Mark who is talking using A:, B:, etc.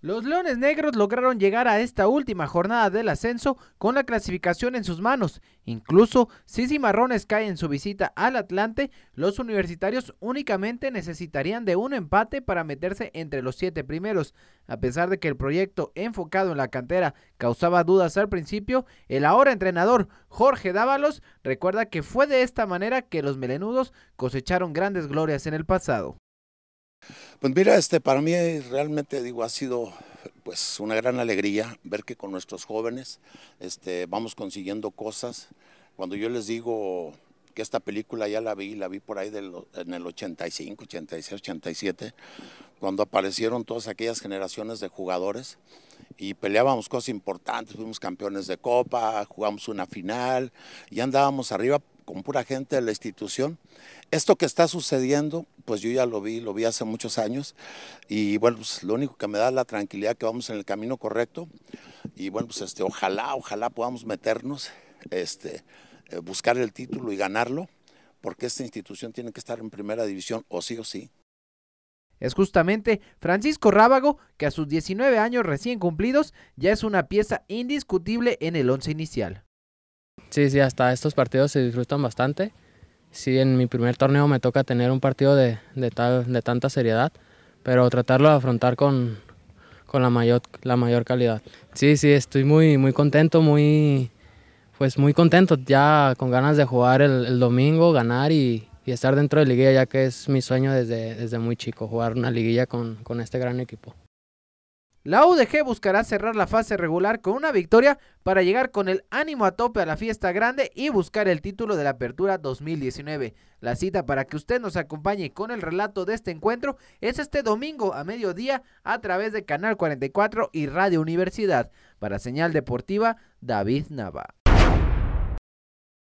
A: Los Leones Negros lograron llegar a esta última jornada del ascenso con la clasificación en sus manos. Incluso si Cimarrones cae en su visita al Atlante, los universitarios únicamente necesitarían de un empate para meterse entre los siete primeros. A pesar de que el proyecto enfocado en la cantera causaba dudas al principio, el ahora entrenador Jorge Dávalos recuerda que fue de esta manera que los melenudos cosecharon grandes glorias en el pasado.
B: Pues mira, este, para mí eh, realmente digo, ha sido pues una gran alegría ver que con nuestros jóvenes este, vamos consiguiendo cosas. Cuando yo les digo que esta película ya la vi, la vi por ahí en el 85, 86, 87, cuando aparecieron todas aquellas generaciones de jugadores y peleábamos cosas importantes, fuimos campeones de copa, jugamos una final, y andábamos arriba, con pura gente de la institución. Esto que está sucediendo, pues yo ya lo vi, lo vi hace muchos años y bueno, pues lo único que me da la tranquilidad que vamos en el camino correcto y bueno, pues este, ojalá, ojalá podamos meternos, este, eh, buscar el título y ganarlo, porque esta institución tiene que estar en primera división o sí o sí.
A: Es justamente Francisco Rábago, que a sus 19 años recién cumplidos ya es una pieza indiscutible en el once
C: inicial. Sí, sí, hasta estos partidos se disfrutan bastante. Sí, en mi primer torneo me toca tener un partido de, tal, de tanta seriedad, pero tratarlo de afrontar con, la, mayor, la mayor calidad. Sí, sí, estoy muy, muy contento, muy, pues muy contento ya con ganas de jugar el, domingo, ganar y, estar dentro de liguilla, ya que es mi sueño desde, desde muy chico, jugar una liguilla con este gran equipo.
A: La UDG buscará cerrar la fase regular con una victoria para llegar con el ánimo a tope a la fiesta grande y buscar el título de la Apertura 2019. La cita para que usted nos acompañe con el relato de este encuentro es este domingo a mediodía a través de Canal 44 y Radio Universidad. Para Señal Deportiva, David Nava.